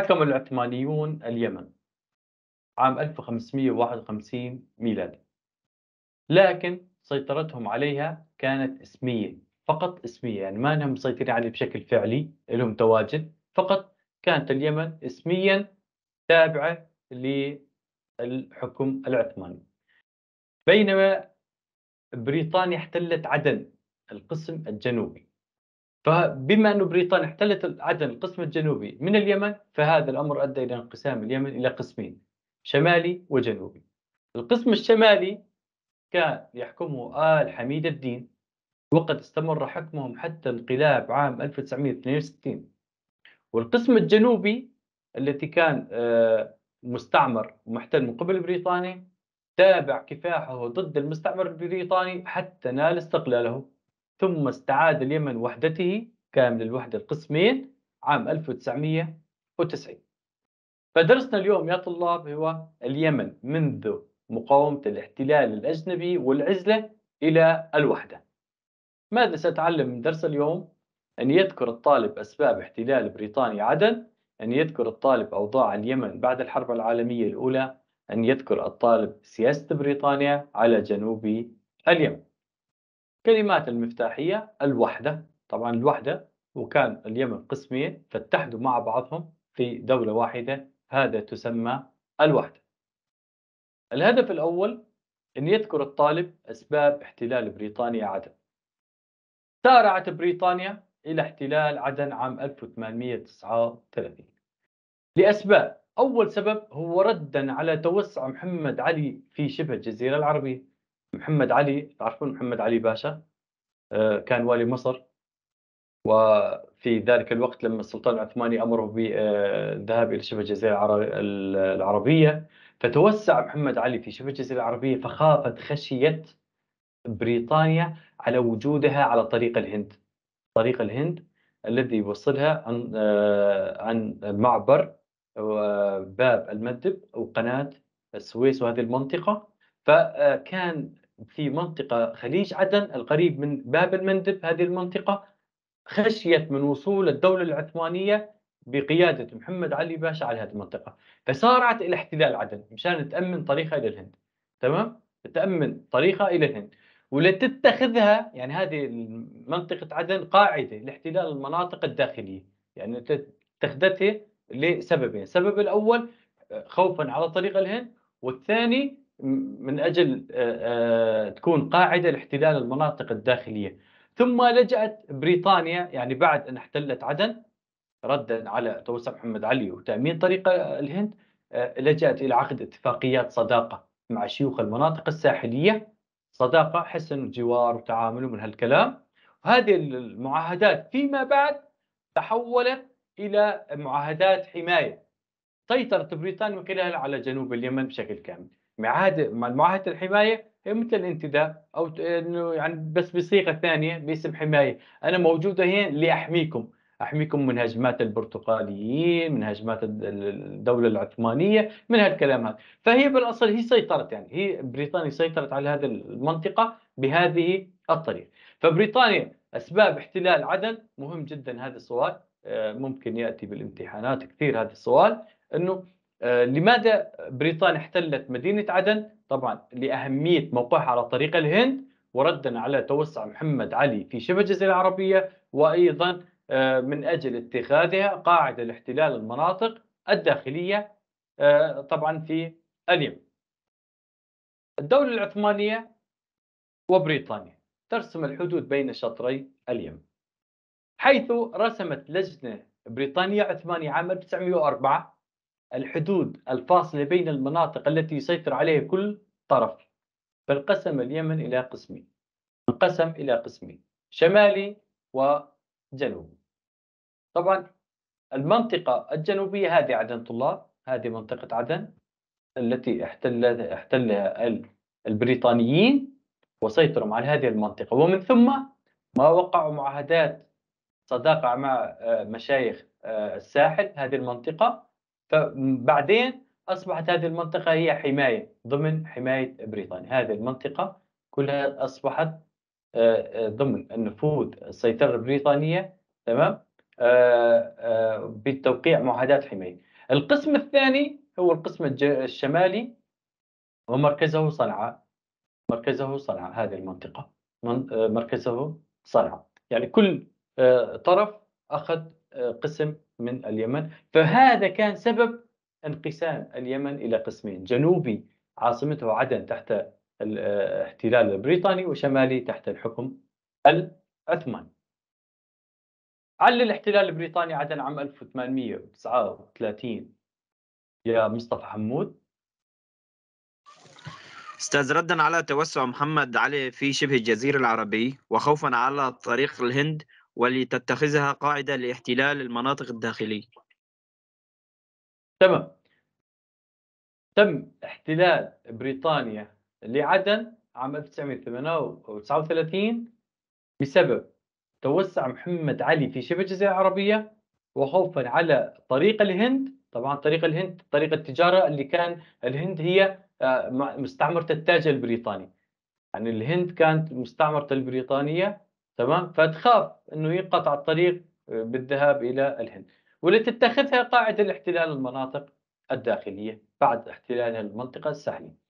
حكم العثمانيون اليمن عام 1551 ميلادي لكن سيطرتهم عليها كانت اسمية فقط اسمية يعني ما انهم مسيطرين عليه بشكل فعلي لهم تواجد فقط كانت اليمن اسميا تابعة للحكم العثماني بينما بريطانيا احتلت عدن القسم الجنوبي فبما أن بريطانيا احتلت عدن القسم الجنوبي من اليمن فهذا الأمر أدى إلى انقسام اليمن إلى قسمين شمالي وجنوبي القسم الشمالي كان يحكمه آل حميد الدين وقد استمر حكمهم حتى انقلاب عام 1962 والقسم الجنوبي التي كان آه، مستعمر ومحتل من قبل بريطانيا تابع كفاحه ضد المستعمر البريطاني حتى نال استقلاله ثم استعاد اليمن وحدته كامل الوحدة القسمين عام 1990 فدرسنا اليوم يا طلاب هو اليمن منذ مقاومة الاحتلال الأجنبي والعزلة إلى الوحدة ماذا سأتعلم من درس اليوم؟ أن يذكر الطالب أسباب احتلال بريطانيا عدن أن يذكر الطالب أوضاع اليمن بعد الحرب العالمية الأولى أن يذكر الطالب سياسة بريطانيا على جنوب اليمن كلمات المفتاحية الوحدة طبعا الوحدة وكان اليمن قسمين فاتحدوا مع بعضهم في دولة واحدة هذا تسمى الوحدة الهدف الأول أن يذكر الطالب أسباب احتلال بريطانيا عدن سارعت بريطانيا إلى احتلال عدن عام 1839 لأسباب أول سبب هو ردا على توسع محمد علي في شبه الجزيرة العربية محمد علي تعرفون محمد علي باشا آه، كان والي مصر وفي ذلك الوقت لما السلطان العثماني امره بالذهاب الى شبه الجزيره العربيه فتوسع محمد علي في شبه الجزيره العربيه فخافت خشيه بريطانيا على وجودها على طريق الهند طريق الهند الذي يوصلها عن آه، عن معبر باب المندب وقناه السويس وهذه المنطقه فكان في منطقة خليج عدن القريب من باب المندب هذه المنطقة خشية من وصول الدولة العثمانية بقيادة محمد علي باشا على هذه المنطقة فسارعت إلى احتلال عدن مشان تأمن طريقها إلى الهند تمام؟ تأمن طريقها إلى الهند ولتتخذها يعني هذه منطقة عدن قاعدة لاحتلال المناطق الداخلية يعني اتخذتها لسببين السبب الأول خوفا على طريق الهند والثاني من اجل تكون قاعده لاحتلال المناطق الداخليه ثم لجأت بريطانيا يعني بعد ان احتلت عدن ردا على توسع محمد علي وتامين طريق الهند لجأت الى عقد اتفاقيات صداقه مع شيوخ المناطق الساحليه صداقه حسن الجوار وتعامل من هالكلام وهذه المعاهدات فيما بعد تحولت الى معاهدات حمايه سيطرت بريطانيا من خلالها على جنوب اليمن بشكل كامل معاهده معاهده الحمايه هي مثل الانتداب او انه يعني بس بصيغه ثانيه باسم حمايه انا موجوده هنا لاحميكم احميكم من هجمات البرتقاليين من هجمات الدوله العثمانيه من هالكلام هذا فهي بالاصل هي سيطرت يعني هي بريطانيا سيطرت على هذه المنطقه بهذه الطريقه فبريطانيا اسباب احتلال عدن مهم جدا هذا السؤال آه، ممكن ياتي بالامتحانات كثير هذا السؤال انه آه، لماذا بريطانيا احتلت مدينة عدن؟ طبعا لأهمية موقعها على طريق الهند وردا على توسع محمد علي في شبه الجزيرة العربية وأيضا آه، من أجل اتخاذها قاعدة لاحتلال المناطق الداخلية آه، طبعا في اليمن الدولة العثمانية وبريطانيا ترسم الحدود بين شطري اليمن حيث رسمت لجنة بريطانية عثمانية عام 1904 الحدود الفاصلة بين المناطق التي يسيطر عليها كل طرف فانقسم اليمن إلى قسمين انقسم إلى قسمين شمالي وجنوبي طبعا المنطقة الجنوبية هذه عدن طلاب هذه منطقة عدن التي احتلها احتلها البريطانيين وسيطروا على هذه المنطقة ومن ثم ما وقعوا معاهدات صداقة مع آه، مشايخ آه، الساحل هذه المنطقة فبعدين اصبحت هذه المنطقه هي حمايه ضمن حمايه بريطانيا هذه المنطقه كلها اصبحت آه، آه، ضمن النفوذ السيطره البريطانيه تمام آه، بتوقيع معاهدات حمايه القسم الثاني هو القسم الشمالي ومركزه صنعاء مركزه صنعاء هذه المنطقه مركزه صنعاء يعني كل طرف اخذ قسم من اليمن فهذا كان سبب انقسام اليمن إلى قسمين جنوبي عاصمته عدن تحت الاحتلال آه، البريطاني وشمالي تحت الحكم العثماني على الاحتلال البريطاني عدن عام 1839 يا مصطفى حمود استاذ ردا على توسع محمد علي في شبه الجزيره العربيه وخوفا على طريق الهند ولتتخذها قاعدة لاحتلال المناطق الداخلية تمام تم احتلال بريطانيا لعدن عام 1939 بسبب توسع محمد علي في شبه الجزيرة العربية وخوفا على طريق الهند طبعا طريق الهند طريق التجارة اللي كان الهند هي آه، مستعمرة التاج البريطاني يعني الهند كانت مستعمرة البريطانية تمام فتخاف انه ينقطع الطريق آه، بالذهاب الى الهند والتي تتخذها قاعده الاحتلال المناطق الداخليه بعد احتلال المنطقه الساحليه